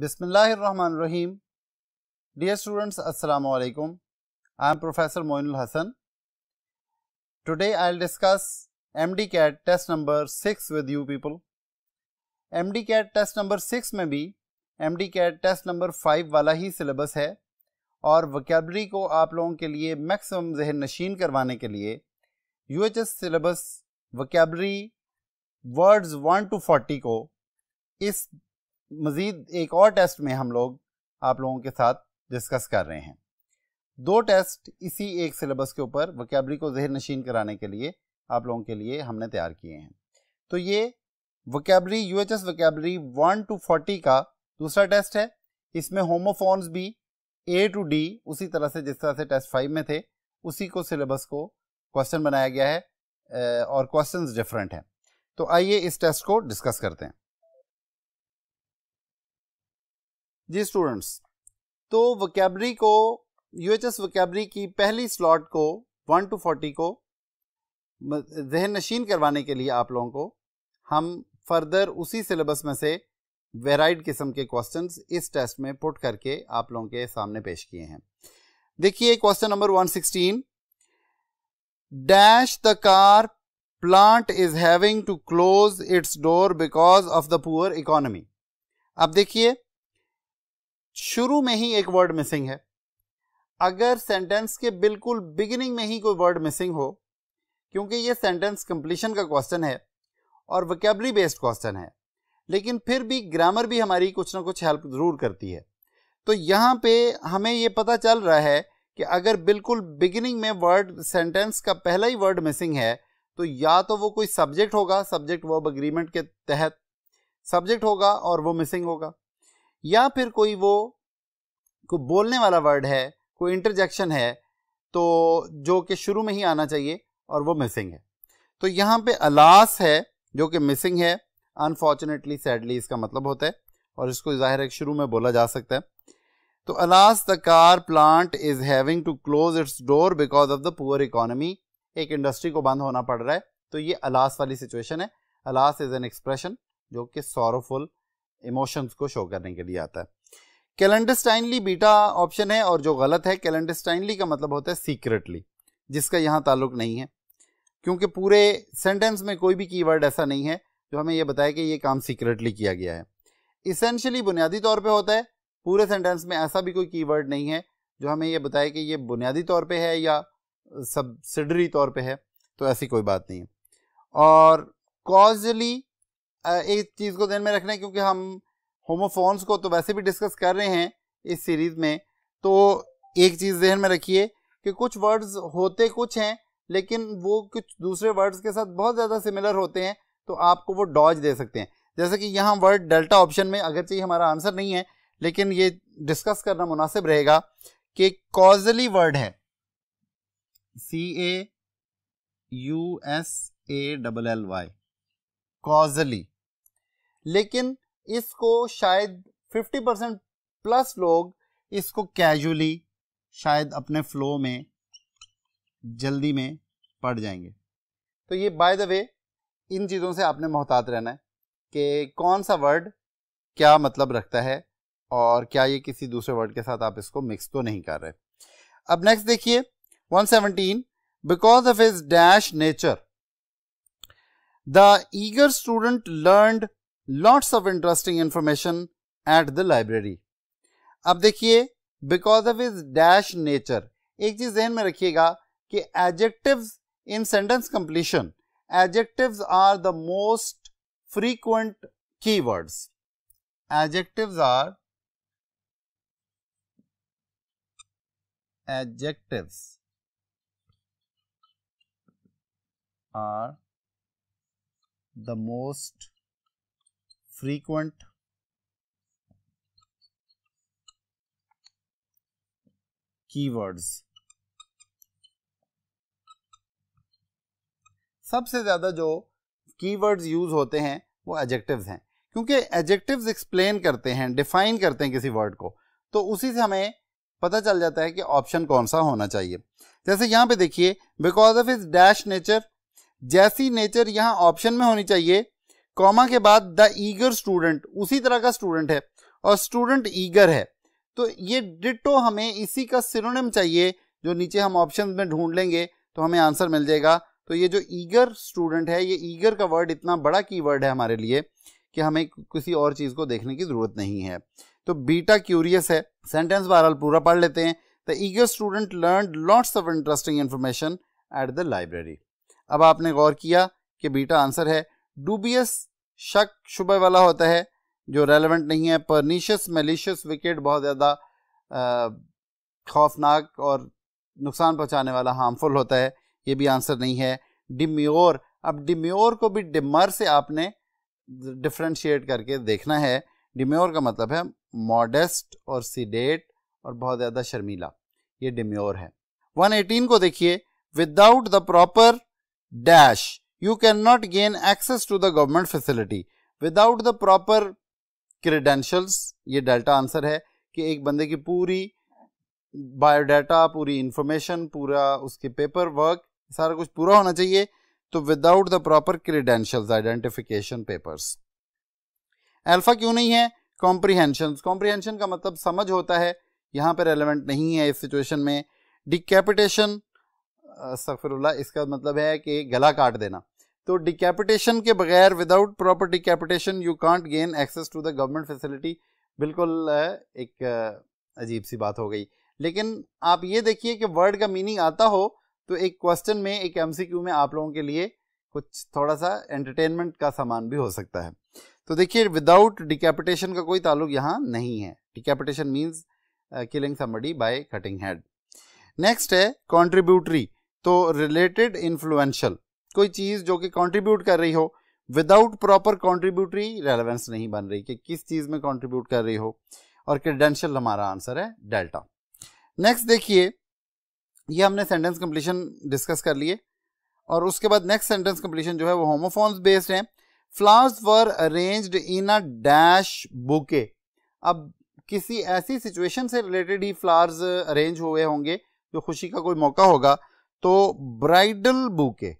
बिसमीम dear students अस्सलाम वालेकुम I am professor Moinul Hasan today I will discuss MD CAT test number six with you people MD CAT test number six में भी MD CAT test number five वाला ही syllabus है और वकेबरी को आप लोगों के लिए मैक्सिमम जहन नशीन करवाने के लिए U H S syllabus vocabulary words one two forty को इस मज़ीद एक और टेस्ट में हम लोग आप लोगों के साथ डिस्कस कर रहे हैं दो टेस्ट इसी एक सिलेबस के ऊपर वकेबरी को जहर नशीन कराने के लिए आप लोगों के लिए हमने तैयार किए हैं तो ये vocabulary U H S vocabulary one two forty का दूसरा टेस्ट है इसमें होमोफोन्स भी ए टू डी उसी तरह से जिस तरह से टेस्ट फाइव में थे उसी को सिलेबस को क्वेश्चन बनाया गया है और क्वेश्चंस डिफरेंट हैं तो आइए इस टेस्ट को डिस्कस करते हैं जी स्टूडेंट्स तो वकेबरी को यू एच की पहली स्लॉट को वन टू फोर्टी को जहन नशीन करवाने के लिए आप लोगों को हम फर्दर उसी सिलेबस में से वेराइड किस्म के क्वेश्चंस इस टेस्ट में पुट करके आप लोगों के सामने पेश किए हैं देखिए question number 116 dash the car plant is having to close its door because of the poor economy अब देखिए शुरू में ही एक वर्ड मिसिंग है अगर सेंटेंस के बिल्कुल बिगिनिंग में ही कोई वर्ड मिसिंग हो क्योंकि ये सेंटेंस कंप्लीशन का क्वेश्चन है और वकेबली बेस्ड क्वेश्चन है लेकिन फिर भी ग्रामर भी हमारी कुछ ना कुछ हेल्प ज़रूर करती है तो यहाँ पे हमें ये पता चल रहा है कि अगर बिल्कुल बिगिनिंग में वर्ड सेंटेंस का पहला ही वर्ड मिसिंग है तो या तो वो कोई सब्जेक्ट होगा सब्जेक्ट वर्ब अग्रीमेंट के तहत सब्जेक्ट होगा और वो मिसिंग होगा या फिर कोई वो कोई बोलने वाला वर्ड है कोई इंटरजेक्शन है तो जो कि शुरू में ही आना चाहिए और वो मिसिंग है तो यहाँ पे अलास है जो कि मिसिंग है अनफॉर्चुनेटली सैडली इसका मतलब होता है और इसको जाहिर है शुरू में बोला जा सकता है तो अलास the car plant is having to close its door because of the poor economy एक इंडस्ट्री को बंद होना पड़ रहा है तो ये अलास वाली सिचुएशन है अलास इज एन एक्सप्रेशन जो कि सॉरोफुल इमोशंस को शो करने के लिए आता है कैलेंडस्टाइनली बीटा ऑप्शन है और जो गलत है कैलेंडस्टाइनली का मतलब होता है सीक्रेटली जिसका यहाँ ताल्लुक नहीं है क्योंकि पूरे सेंटेंस में कोई भी कीवर्ड ऐसा नहीं है जो हमें यह बताया कि ये काम सीक्रेटली किया गया है इसेंशली बुनियादी तौर पे होता है पूरे सेंटेंस में ऐसा भी कोई कीवर्ड नहीं है जो हमें यह बताए कि ये बुनियादी तौर पे है या सब्सिडरी तौर पे है तो ऐसी कोई बात नहीं है और कॉजली एक चीज़ को ध्यान में रखना है क्योंकि हम होमोफोन्स को तो वैसे भी डिस्कस कर रहे हैं इस सीरीज़ में तो एक चीज़ जहन में रखिए कि कुछ वर्ड्स होते कुछ हैं लेकिन वो कुछ दूसरे वर्ड्स के साथ बहुत ज़्यादा सिमिलर होते हैं तो आपको वो डॉज दे सकते हैं जैसे कि यहाँ वर्ड डेल्टा ऑप्शन में अगर चाहिए हमारा आंसर नहीं है लेकिन ये डिस्कस करना मुनासिब रहेगा कि कॉजली वर्ड है C A U S A double L Y causally लेकिन इसको शायद 50 परसेंट प्लस लोग इसको कैजुअली शायद अपने फ्लो में जल्दी में पढ़ जाएंगे तो ये बाय द वे इन चीज़ों से आपने मोहतात रहना है कि कौन सा वर्ड क्या मतलब रखता है और क्या ये किसी दूसरे वर्ड के साथ आप इसको मिक्स तो नहीं कर रहे अब नेक्स्ट देखिए 117 because of is dash nature the eager student learned lots of interesting information at the library. अब देखिए because of his dash nature एक चीज ध्यान में रखिएगा कि adjectives in sentence completion adjectives are the most frequent keywords adjectives are adjectives are the most frequent keywords सबसे ज़्यादा जो कीवर्ड्स यूज़ होते हैं वो एडजेक्टिव्स हैं क्योंकि एडजेक्टिव्स एक्सप्लेन करते हैं डिफाइन करते हैं किसी वर्ड को तो उसी से हमें पता चल जाता है कि ऑप्शन कौन सा होना चाहिए जैसे यहां पे देखिए because of is dash nature जैसी नेचर यहां ऑप्शन में होनी चाहिए कॉमा के बाद द ईगर स्टूडेंट उसी तरह का स्टूडेंट है और स्टूडेंट ईगर है तो ये डिटो हमें इसी का सिरोनिम चाहिए जो नीचे हम ऑप्शन में ढूंढ लेंगे तो हमें आंसर मिल जाएगा तो ये जो ईगर स्टूडेंट है ये ईगर का वर्ड इतना बड़ा की वर्ड है हमारे लिए कि हमें किसी और चीज़ को देखने की ज़रूरत नहीं है तो बीटा क्यूरियस है सेंटेंस बहरहाल पूरा पढ़ लेते हैं the eager student learn lots of interesting information at the library अब आपने गौर किया कि बीटा आंसर है डूबियस शक शुबे वाला होता है जो रेलेवेंट नहीं है परनीशियस मेलिशियस विकेट बहुत ज़्यादा खौफनाक और नुकसान पहुंचाने वाला हार्मफुल होता है ये भी आंसर नहीं है डिम्योर अब डिम्योर को भी डिमर से आपने डिफ्रेंशिएट करके देखना है डिम्योर का मतलब है मॉडेस्ट और सीडेट और बहुत ज़्यादा शर्मीला ये डिम्योर है 118 को देखिए without the proper dash you cannot gain access to the government facility without the proper credentials ये डेल्टा आंसर है कि एक बंदे की पूरी बायोडाटा पूरी इंफॉर्मेशन पूरा उसके पेपर वर्क सारा कुछ पूरा होना चाहिए तो without the proper credentials identification papers alpha क्यों नहीं है कॉम्प्रीहेंशन कॉम्प्रीहेंशन का मतलब समझ होता है यहां पर रेलिवेंट नहीं है इस सिचुएशन में डिकैपिटेशन सफरुल्ला इसका मतलब है कि गला काट देना तो डिकैपिटेशन के बगैर without proper decapitation you can't gain access to the government facility बिल्कुल एक अजीब सी बात हो गई लेकिन आप ये देखिए कि वर्ड का मीनिंग आता हो तो एक क्वेश्चन में एक एमसीक्यू में आप लोगों के लिए कुछ थोड़ा सा एंटरटेनमेंट का सामान भी हो सकता है तो देखिए विदाउट डिकैपिटेशन का कोई ताल्लुक यहाँ नहीं है decapitation means killing somebody by cutting head next है कॉन्ट्रीब्यूटरी तो रिलेटेड इन्फ्लुएंशल कोई चीज़ जो कि कंट्रीब्यूट कर रही हो विदाउट प्रॉपर कॉन्ट्रीब्यूटरी रेलेवेंस नहीं बन रही कि किस चीज़ में कॉन्ट्रीब्यूट कर रही हो और क्रेडेंशियल हमारा आंसर है डेल्टा नेक्स्ट देखिए ये हमने सेंटेंस कंप्लीशन डिस्कस कर लिए और उसके बाद नेक्स्ट सेंटेंस कंप्लीशन जो है वो होमोफोन्स बेस्ड हैं flowers were arranged in a dash bouquet अब किसी ऐसी सिचुएशन से रिलेटेड ही फ्लावर्स अरेंज हुए होंगे जो खुशी का कोई मौका होगा तो ब्राइडल बुके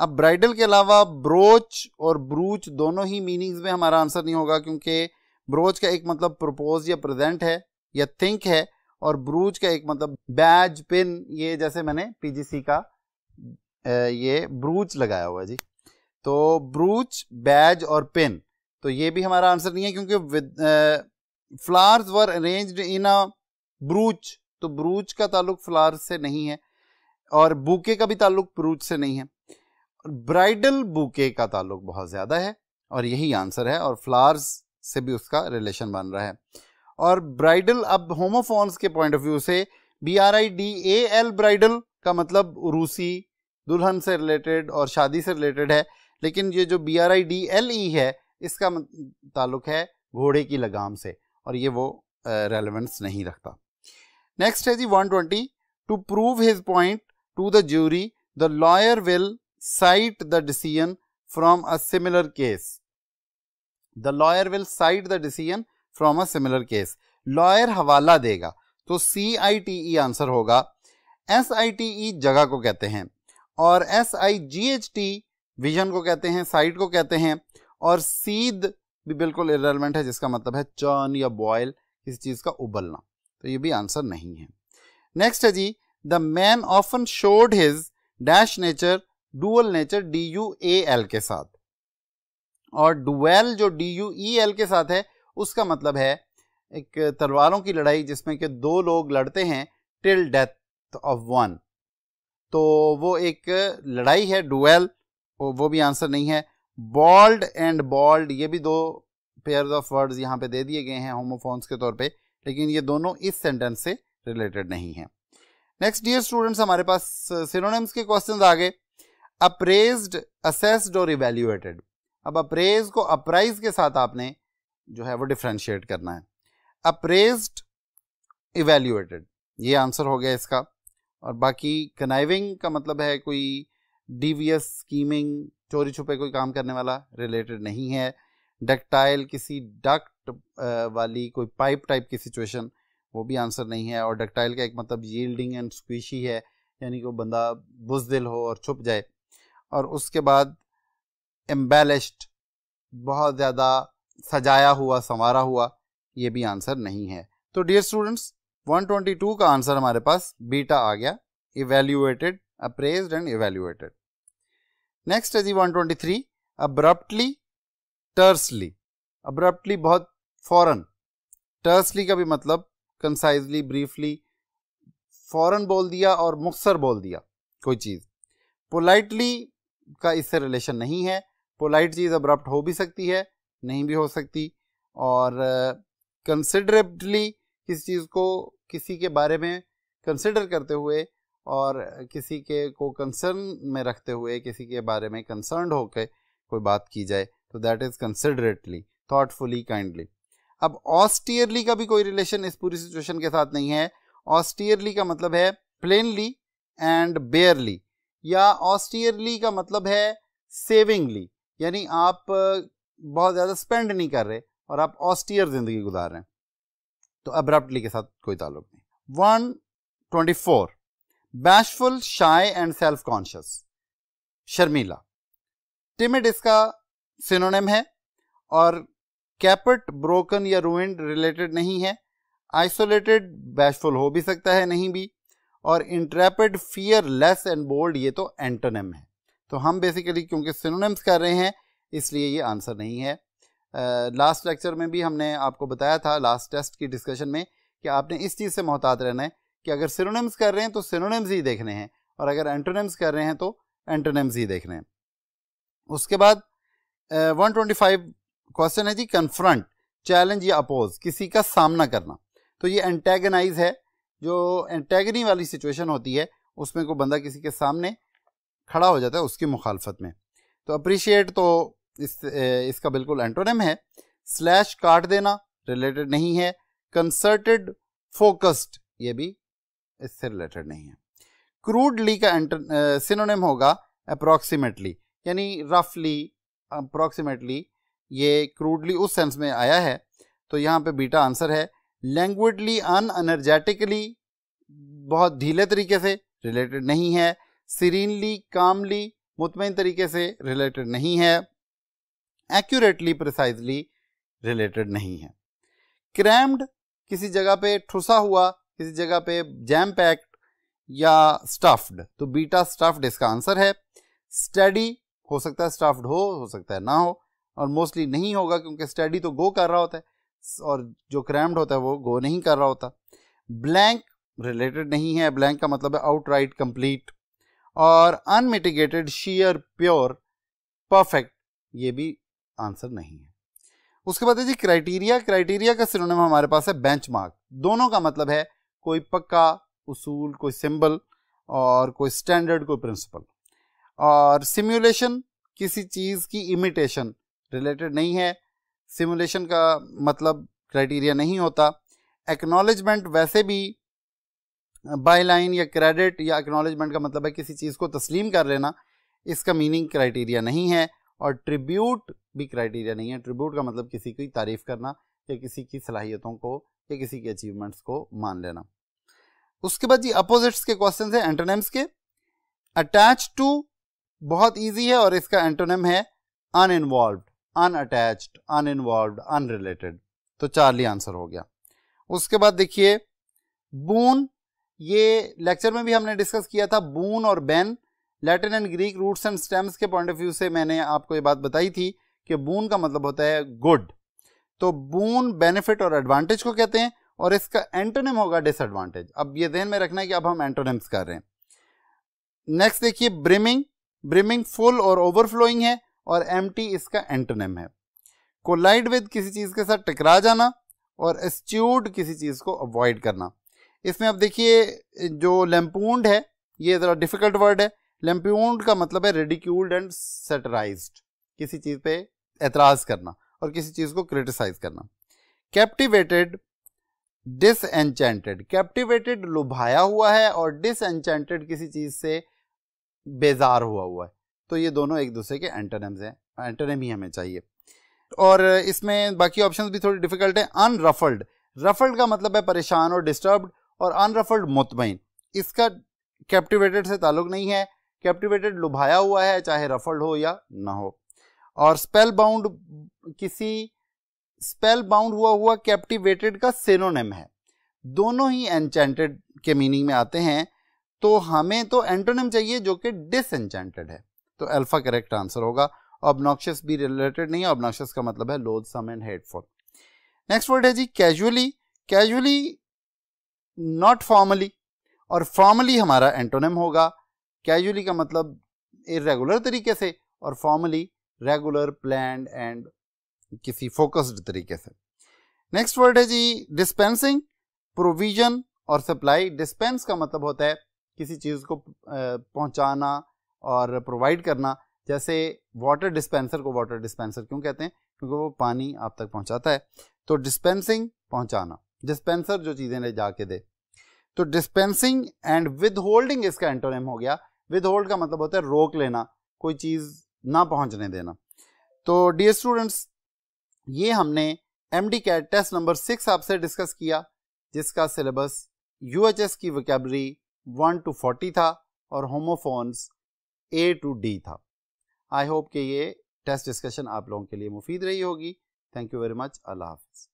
अब ब्राइडल के अलावा ब्रोच और ब्रूच दोनों ही मीनिंग्स में हमारा आंसर नहीं होगा क्योंकि ब्रोच का एक मतलब प्रपोज या प्रेजेंट है या थिंक है और ब्रूच का एक मतलब बैज पिन ये जैसे मैंने पीजीसी का ये ब्रूच लगाया हुआ जी तो ब्रूच बैज और पिन तो ये भी हमारा आंसर नहीं है क्योंकि फ्लावर्स वर अरेंज्ड इन अ ब्रूच तो ब्रूच का ताल्लुक फ्लावर्स से नहीं है और बूके का भी ताल्लुक ब्रूच से नहीं है ब्राइडल बुके का ताल्लुक बहुत ज़्यादा है और यही आंसर है और फ्लावर्स से भी उसका रिलेशन बन रहा है और ब्राइडल अब होमोफोन्स के पॉइंट ऑफ व्यू से B R I D A L bridal का मतलब रूसी दुल्हन से रिलेटेड और शादी से रिलेटेड है लेकिन ये जो B R I D L E है इसका ताल्लुक है घोड़े की लगाम से और ये वो uh, नहीं रखता नेक्स्ट है जी 120 to prove his point to the jury the lawyer will cite the decision from a similar case. The lawyer will cite the decision from a similar case. Lawyer हवाला देगा तो C I T E answer होगा S I T E जगह को कहते हैं और S I G H T vision को कहते हैं साइट को कहते हैं और सीध भी बिल्कुल इरेलवेंट है जिसका मतलब है चर्न या बॉयल किसी चीज़ का उबलना तो ये भी आंसर नहीं है नेक्स्ट है जी the man often showed his dash nature dual nature D U A L के साथ और डुएल जो डी यू ई एल के साथ है उसका मतलब है एक तलवारों की लड़ाई जिसमें कि दो लोग लड़ते हैं टिल डेथ ऑफ वन तो वो एक लड़ाई है डुएल वो भी आंसर नहीं है बॉल्ड एंड बॉल्ड ये भी दो पेयर ऑफ वर्ड्स यहाँ पे दे दिए गए हैं होमोफोन्स के तौर पे लेकिन ये दोनों इस सेंटेंस से रिलेटेड नहीं है नेक्स्ट डियर स्टूडेंट्स हमारे पास सिनोनिम्स के क्वेश्चंस आ गए अप्रेज्ड असेस्ड और इवेल्यूएटेड अब अप्रेज को अप्राइज के साथ आपने जो है वो डिफ्रेंशिएट करना है अप्रेज्ड इवेल्यूएटेड ये आंसर हो गया इसका और बाकी कनाइविंग का मतलब है कोई डीवीएस स्कीमिंग चोरी छुपे कोई काम करने वाला रिलेटेड नहीं है डक्टाइल किसी डक्ट वाली कोई पाइप टाइप की सिचुएशन वो भी आंसर नहीं है और डक्टाइल का एक मतलब यील्डिंग एंड स्क्विशी है यानी कि वो बंदा बुजदिल हो और छुप जाए और उसके बाद एम्बेलिश्ड बहुत ज़्यादा सजाया हुआ संवारा हुआ ये भी आंसर नहीं है तो डियर स्टूडेंट्स 122 का आंसर हमारे पास बीटा आ गया evaluated appraise and evaluated next है जी 123 अब्रप्टली टर्सली अब्रप्टली बहुत फौरन टर्सली का भी मतलब कंसाइजली ब्रीफली फौरन बोल दिया और मुखसर बोल दिया कोई चीज़ पोलाइटली का इससे रिलेशन नहीं है पोलाइट चीज़ अब्रप्ट हो भी सकती है नहीं भी हो सकती और कंसिडरेबली किसी चीज़ को किसी के बारे में कंसिडर करते हुए और किसी के को कंसर्न में रखते हुए किसी के बारे में कंसर्न होकर कोई बात की जाए तो that is considerately thoughtfully kindly अब ऑस्टियरली का भी कोई रिलेशन इस पूरी सिचुएशन के साथ नहीं है ऑस्टियरली का मतलब है प्लेनली एंड बेयरली या ऑस्टियरली का मतलब है सेविंगली यानी आप बहुत ज़्यादा स्पेंड नहीं कर रहे और आप ऑस्टियर ज़िंदगी गुजार रहे हैं तो अब्रप्टली के साथ कोई ताल्लुक नहीं one twenty four bashful shy and self conscious शर्मीला टिमिड इसका सिनोनिम है और कैपट ब्रोकन या रूइंड रिलेटेड नहीं है आइसोलेटेड बैशफुल हो भी सकता है नहीं भी और intrepid fearless and bold ये तो एंटोनम है तो हम बेसिकली क्योंकि सिनोनिम्स कर रहे हैं इसलिए ये आंसर नहीं है लास्ट uh, लेक्चर में भी हमने आपको बताया था लास्ट टेस्ट की डिस्कशन में कि आपने इस चीज़ से मोहतात रहना है कि अगर सिनोनिम्स कर रहे हैं तो सिनोनिम्स ही देखने हैं और अगर एंटोनिम्स कर रहे हैं तो एंटोनिम्स ही देखने हैं उसके बाद वन ट्वेंटी फाइव क्वेश्चन है जी कन्फ्रंट चैलेंज या अपोज किसी का सामना करना तो ये एंटेगनाइज है जो एंटेगनी वाली सिचुएशन होती है उसमें कोई बंदा किसी के सामने खड़ा हो जाता है उसकी मुखालफत में तो अप्रिशिएट तो इस इसका बिल्कुल एंटोनम है स्लैश काट देना रिलेटेड नहीं है कंसर्टेड फोकस्ड ये भी इससे रिलेटेड नहीं है क्रूडली का सिनोनिम होगा अप्रोक्सीमेटली यानी रफली अप्रोक्सीमेटली ये क्रूडली उस सेंस में आया है तो यहाँ पे बीटा आंसर है लैंग्वेडली अन बहुत ढीले तरीके से रिलेटेड नहीं है सीरीनली कामली मुतमिन तरीके से रिलेटेड नहीं है एक्यूरेटली प्रिसाइजली रिलेटेड नहीं है क्रैम्ड किसी जगह पे ठुसा हुआ किसी जगह पे जैम पैक्ड या स्टफ्ड तो बीटा स्टफ्ड इसका आंसर है स्टडी हो सकता है स्टफ्ड हो हो सकता है ना हो और मोस्टली नहीं होगा क्योंकि स्टडी तो गो कर रहा होता है और जो क्रैम्ड होता है वो गो नहीं कर रहा होता ब्लैंक रिलेटेड नहीं है ब्लैंक का मतलब है आउट राइट कंप्लीट और अनमिटिगेटेड शीयर प्योर परफेक्ट ये भी आंसर नहीं है उसके बाद है जी क्राइटेरिया क्राइटेरिया का सिनोनिम हमारे पास है बेंचमार्क दोनों का मतलब है कोई पक्का उसूल कोई सिंबल और कोई स्टैंडर्ड कोई प्रिंसिपल और सिमुलेशन किसी चीज़ की इमिटेशन रिलेटेड नहीं है सिमुलेशन का मतलब क्राइटेरिया नहीं होता एक्नॉलेजमेंट वैसे भी बाय लाइन या क्रेडिट या एक्नॉलेजमेंट का मतलब है किसी चीज़ को तस्लीम कर लेना इसका मीनिंग क्राइटेरिया नहीं है और ट्रिब्यूट भी क्राइटेरिया नहीं है ट्रिब्यूट का मतलब किसी की तारीफ़ करना या किसी की सलाहियतों को या किसी के अचीवमेंट्स को मान लेना उसके बाद जी अपोजिट्स के क्वेश्चन है एंटोनेम्स के अटैच टू बहुत ईजी है और इसका एंटोनेम है uninvolved unattached uninvolved unrelated तो चार्ली आंसर हो गया उसके बाद देखिए बून ये लेक्चर में भी हमने डिस्कस किया था बून और bane Latin and Greek roots and stems के पॉइंट ऑफ व्यू से मैंने आपको ये बात बताई थी कि बून का मतलब होता है गुड तो बून बेनिफिट और एडवांटेज को कहते हैं और इसका एंटोनिम होगा डिसएडवांटेज अब ये ध्यान में रखना है कि अब हम एंटोनिम्स कर रहे हैं नेक्स्ट देखिए ब्रिमिंग ब्रिमिंग फुल और ओवरफ्लोइंग है और एम इसका एंटोनेम है कोलाइड विद किसी चीज़ के साथ टकरा जाना और एस्ट्यूड किसी चीज़ को अवॉइड करना इसमें आप देखिए जो लेम्पूंड है ये ज़रा डिफ़िकल्ट वर्ड है लेम्पूंड का मतलब है रेडिक्यूल्ड एंड सेटराइज किसी चीज़ पे एतराज़ करना और किसी चीज़ को क्रिटिसाइज करना कैप्टिवेटेड डिस एनचेंटेड कैप्टिवेटेड लुभाया हुआ है और डिस एनचेंटेड किसी चीज़ से बेजार हुआ हुआ है तो ये दोनों एक दूसरे के एंटोनम्स हैं एंटोनम ही हमें चाहिए और इसमें बाकी ऑप्शन भी थोड़ी डिफिकल्ट है अनरफल्ड रफल्ड का मतलब है परेशान और डिस्टर्ब्ड और अनरफल्ड मुतमिन इसका कैप्टिवेटेड से ताल्लुक नहीं है कैप्टिवेटेड लुभाया हुआ है चाहे रफल्ड हो या ना हो और स्पेल बाउंड किसी स्पेल बाउंड हुआ हुआ कैप्टिवेटेड का सेनोनेम है दोनों ही एनचेंटेड के मीनिंग में आते हैं तो हमें तो एंटोनेम चाहिए जो कि डिस है तो अल्फ़ा करेक्ट आंसर होगा ऑबनॉक्शियस भी रिलेटेड नहीं है ऑबनॉक्शियस का मतलब है loathsome and hateful next word है जी कैजुअली कैजुअली नॉट फॉर्मली और फॉर्मली हमारा एंटोनिम होगा कैजुअली का मतलब इरेगुलर तरीके से और फॉर्मली रेगुलर प्लान एंड किसी फोकस्ड तरीके से नेक्स्ट वर्ड है जी डिस्पेंसिंग प्रोविजन और सप्लाई डिस्पेंस का मतलब होता है किसी चीज़ को पहुंचाना और प्रोवाइड करना जैसे वाटर डिस्पेंसर को वाटर डिस्पेंसर क्यों कहते हैं क्योंकि वो पानी आप तक पहुंचाता है तो डिस्पेंसिंग पहुंचाना डिस्पेंसर जो चीज़ें ले जाके दे तो डिस्पेंसिंग एंड विद होल्डिंग इसका एंटोनेम हो गया विद होल्ड का मतलब होता है रोक लेना कोई चीज़ ना पहुंचने देना तो डियर स्टूडेंट्स ये हमने M D CAT test number six आपसे डिस्कस किया जिसका सिलेबस यू की वकेबरी वन टू फोर्टी था और होमोफोन्स ए टू डी था आई होप कि ये टेस्ट डिस्कशन आप लोगों के लिए मुफीद रही होगी थैंक यू वेरी मच अल्लाह हाफिज़